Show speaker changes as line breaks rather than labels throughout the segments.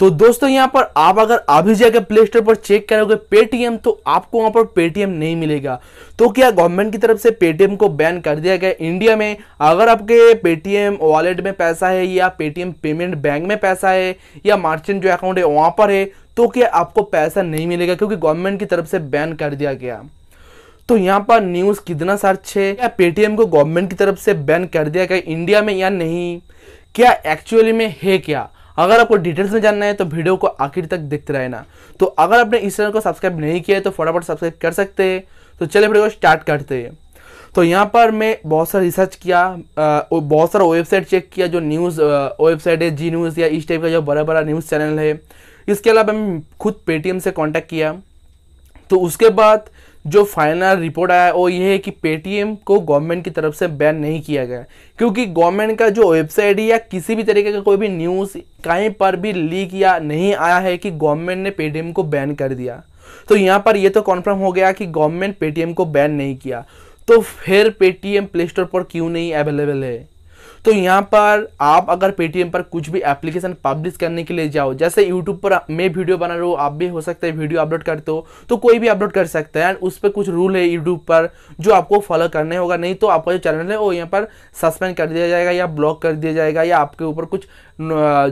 तो दोस्तों यहाँ पर आप अगर अभी जाकर प्ले स्टोर पर चेक करोगे पेटीएम तो आपको वहाँ पर पेटीएम नहीं मिलेगा तो क्या गवर्नमेंट की तरफ से पेटीएम को बैन कर दिया गया इंडिया में अगर आपके पेटीएम वॉलेट में पैसा है या पेटीएम पेमेंट बैंक में पैसा है या मार्चेंट जो अकाउंट है वहाँ पर है तो क्या आपको पैसा नहीं मिलेगा क्योंकि गवर्नमेंट की तरफ से बैन कर दिया गया तो यहाँ पर न्यूज़ कितना सर्च है या पेटीएम को गवर्नमेंट की तरफ से बैन कर दिया गया इंडिया में या नहीं क्या एक्चुअली में है क्या अगर आपको डिटेल्स में जानना है तो वीडियो को आखिर तक देखते रहना तो अगर आपने इस चैनल को सब्सक्राइब नहीं किया है तो फटाफट सब्सक्राइब कर सकते हैं तो चले वीडियो को स्टार्ट करते हैं तो यहाँ पर मैं बहुत सारा रिसर्च किया बहुत सारा वेबसाइट चेक किया जो न्यूज़ वेबसाइट है जी न्यूज़ या इस टाइप का जो बड़ा बड़ा न्यूज़ चैनल है इसके अलावा मैं खुद पेटीएम से कॉन्टैक्ट किया तो उसके बाद जो फाइनल रिपोर्ट आया वो ये है कि पेटीएम को गवर्नमेंट की तरफ से बैन नहीं किया गया क्योंकि गवर्नमेंट का जो वेबसाइट है या किसी भी तरीके का कोई भी न्यूज़ कहीं पर भी लीक या नहीं आया है कि गवर्नमेंट ने पेटीएम को बैन कर दिया तो यहाँ पर यह तो कन्फर्म हो गया कि गवर्नमेंट पेटीएम को बैन नहीं किया तो फिर पेटीएम प्ले स्टोर पर क्यों नहीं अवेलेबल है तो यहाँ पर आप अगर पेटीएम पर कुछ भी एप्लीकेशन पब्लिश करने के लिए जाओ जैसे यूट्यूब पर मैं वीडियो बना रहा हूँ आप भी हो सकता है वीडियो अपलोड करते हो तो कोई भी अपलोड कर सकता है एंड उस पर कुछ रूल है यूट्यूब पर जो आपको फॉलो करने होगा नहीं तो आपका जो चैनल है वो यहाँ पर सस्पेंड कर दिया जाएगा या ब्लॉक कर दिया जाएगा या आपके ऊपर कुछ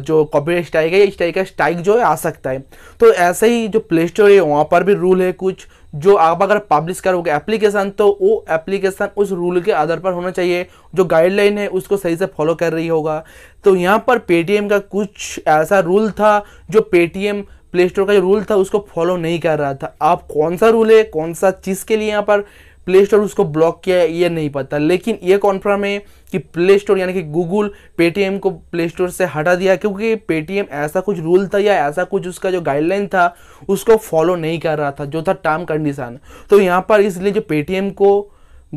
जो कॉपी स्ट्राइक है इस टाइप का स्ट्राइक जो है आ सकता है तो ऐसे ही जो प्ले स्टोर है वहाँ पर भी रूल है कुछ जो आप अगर पब्लिश करोगे एप्लीकेशन तो वो एप्लीकेशन उस रूल के आधार पर होना चाहिए जो गाइडलाइन है उसको सही से फॉलो कर रही होगा तो यहाँ पर पेटीएम का कुछ ऐसा रूल था जो पेटीएम प्ले स्टोर का जो रूल था उसको फॉलो नहीं कर रहा था आप कौन सा रूल है कौन सा चीज़ के लिए यहाँ पर प्ले स्टोर उसको ब्लॉक किया है ये नहीं पता लेकिन ये कॉन्फर्म है कि प्ले स्टोर यानी कि गूगल पेटीएम को प्ले स्टोर से हटा दिया क्योंकि पेटीएम ऐसा कुछ रूल था या ऐसा कुछ उसका जो गाइडलाइन था उसको फॉलो नहीं कर रहा था जो था टर्म कंडीशन तो यहाँ पर इसलिए जो पेटीएम को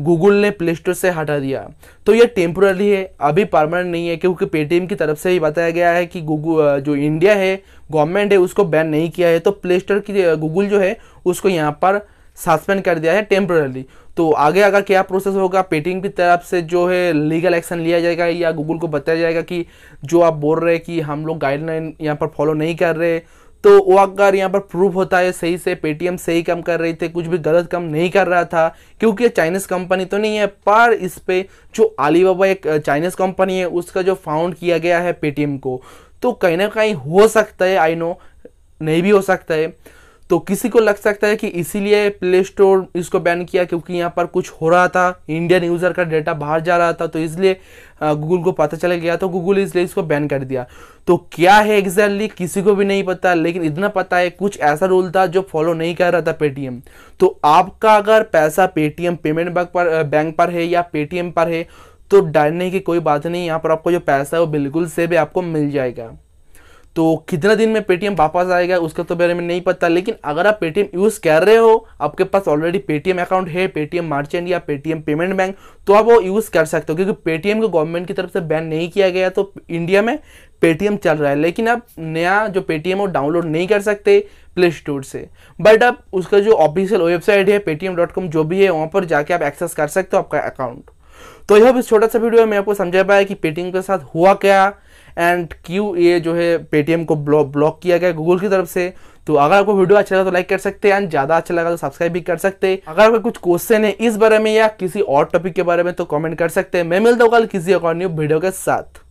गूगल ने प्ले स्टोर से हटा दिया तो ये टेम्पोरली है अभी परमानेंट नहीं है क्योंकि पेटीएम की तरफ से ही बताया गया है कि गूगल जो इंडिया है गवर्नमेंट है उसको बैन नहीं किया है तो प्ले स्टोर की गूगल जो है उसको यहाँ पर सस्पेंड कर दिया है टेम्पोरेली तो आगे अगर क्या प्रोसेस होगा पेटिंग की तरफ से जो है लीगल एक्शन लिया जाएगा या गूगल को बताया जाएगा कि जो आप बोल रहे हैं कि हम लोग गाइडलाइन यहाँ पर फॉलो नहीं कर रहे तो वो अगर यहाँ पर प्रूफ होता है सही से पेटीएम सही काम कर रही थी कुछ भी गलत काम नहीं कर रहा था क्योंकि चाइनीज़ कंपनी तो नहीं है पर इस पर जो अलीबाबा एक चाइनीज़ कंपनी है उसका जो फाउंड किया गया है पेटीएम को तो कहीं ना कहीं हो सकता है आई नो नहीं भी हो सकता है तो किसी को लग सकता है कि इसीलिए प्ले स्टोर इसको बैन किया क्योंकि यहाँ पर कुछ हो रहा था इंडियन यूज़र का डेटा बाहर जा रहा था तो इसलिए गूगल को पता चला गया तो गूगल इसलिए इसको बैन कर दिया तो क्या है एग्जैक्टली किसी को भी नहीं पता लेकिन इतना पता है कुछ ऐसा रूल था जो फॉलो नहीं कर रहा था पेटीएम तो आपका अगर पैसा पेटीएम पेमेंट बैंक पर बैंक पर है या पेटीएम पर है तो डरने की कोई बात नहीं यहाँ पर आपको जो पैसा है वो बिल्कुल से भी आपको मिल जाएगा तो कितने दिन में पेटीएम वापस आएगा उसका तो बारे में नहीं पता लेकिन अगर आप पेटीएम यूज़ कर रहे हो आपके पास ऑलरेडी पेटीएम अकाउंट है पेटीएम मार्चेंट या पेटीएम पेमेंट बैंक तो आप वो यूज़ कर सकते हो क्योंकि पेटीएम को गवर्नमेंट की तरफ से बैन नहीं किया गया तो इंडिया में पेटीएम चल रहा है लेकिन आप नया जो पेटीएम वो डाउनलोड नहीं कर सकते प्ले स्टोर से बट आप उसका जो ऑफिशियल वेबसाइट है पेटीएम डॉट कॉम जो भी है वहाँ पर जाके आप एक्सेस कर सकते हो आपका अकाउंट तो यह छोटा सा वीडियो में आपको समझा पाया कि पेटीएम के साथ हुआ क्या एंड क्यू ये जो है पेटीएम को ब्लॉक किया गया गूगल की तरफ से तो अगर आपको वीडियो अच्छा लगा तो लाइक कर सकते हैं एंड ज़्यादा अच्छा लगा तो सब्सक्राइब भी कर सकते हैं अगर आपको कुछ क्वेश्चन है इस बारे में या किसी और टॉपिक के बारे में तो कमेंट कर सकते हैं मैं मिलता हूँ कल किसी और न्यू वीडियो के साथ